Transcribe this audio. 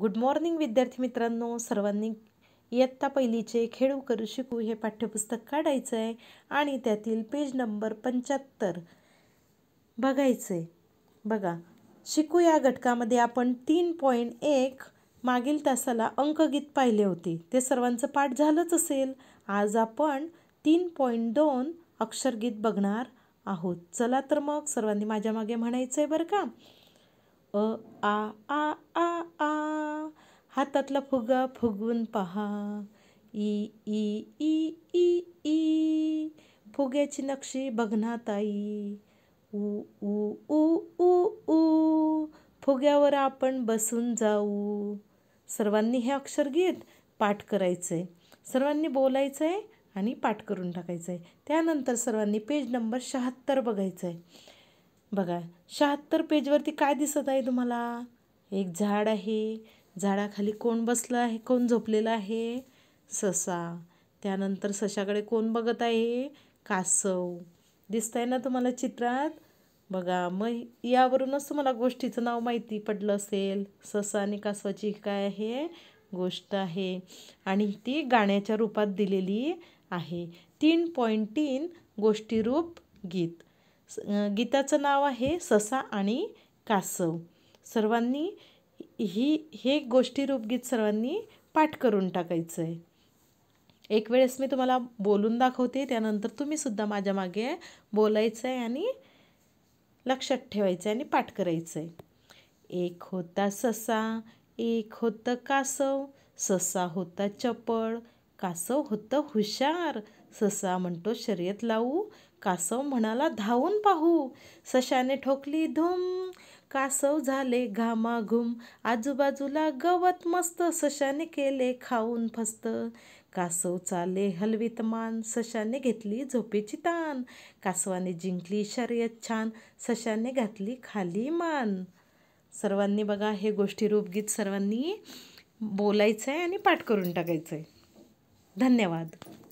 good morning विद्यार्थी मित्रांनो सर्वांनी इयत्ता पहिलीचे खेळू करू शिकू हे पाठ्यपुस्तक काढायचं आहे आणि त्यातील पेज नंबर पंच्याहत्तर बघायचं आहे बघा शिकू या घटकामध्ये आपण तीन पॉईंट एक मागील तासाला अंकगीत पाहिले होते ते सर्वांचं पाठ झालंच असेल आज आपण तीन पॉईंट दोन अक्षरगीत बघणार आहोत चला तर मग सर्वांनी माझ्या मागे म्हणायचं आहे बरं का अ आ आ आ आ हातातला फुगा फुगवून पहा ई ई ई ई ई फुग्याची नक्षी बघना ताई उ उ उ उ उ फुग्यावर आपण बसून जाऊ सर्वांनी हे अक्षर घेत पाठ करायचं आहे सर्वांनी बोलायचं आहे आणि पाठ करून टाकायचं आहे त्यानंतर सर्वांनी पेज नंबर शहात्तर बघायचं आहे बघा शहात्तर पेजवरती काय दिसत आहे तुम्हाला एक झाड आहे झाडाखाली कोण बसलं आहे कोण झोपलेलं आहे ससा त्यानंतर सशाकडे कोण बघत आहे कासव दिसत आहे ना तुम्हाला चित्रात बघा मग यावरूनच तुम्हाला गोष्टीचं नाव माहिती पडलं असेल ससा आणि कासवाची काय आहे गोष्ट आहे आणि ती गाण्याच्या रूपात दिलेली आहे तीन पॉईंट तीन गोष्टीरूप गीत गीताचं नाव आहे ससा आणि कासव सर्वांनी ही हे गोष्टी रूपगीत सर्वांनी पाठ करून टाकायचं आहे एक वेळेस मी तुम्हाला बोलून दाखवते त्यानंतर तुम्हीसुद्धा माझ्या मागे बोलायचं आहे आणि लक्षात ठेवायचं आहे आणि पाठ करायचं आहे एक होता ससा एक होतं कासव ससा होता चपळ कासव होतं हुशार ससा म्हणतो शर्यत लावू कासव म्हणाला धावून पाहू सशाने ठोकली धूम कासव झाले घामाघूम आजूबाजूला गवत मस्त सशाने केले खाऊन फस्त कासव चाले हलवित मान सशाने घेतली झोपेची तान कासवाने जिंकली शर्यत छान सशाने घातली खाली मान सर्वांनी बघा हे गोष्टी रूपगीत सर्वांनी बोलायचं आहे आणि पाठ करून टाकायचं आहे धन्यवाद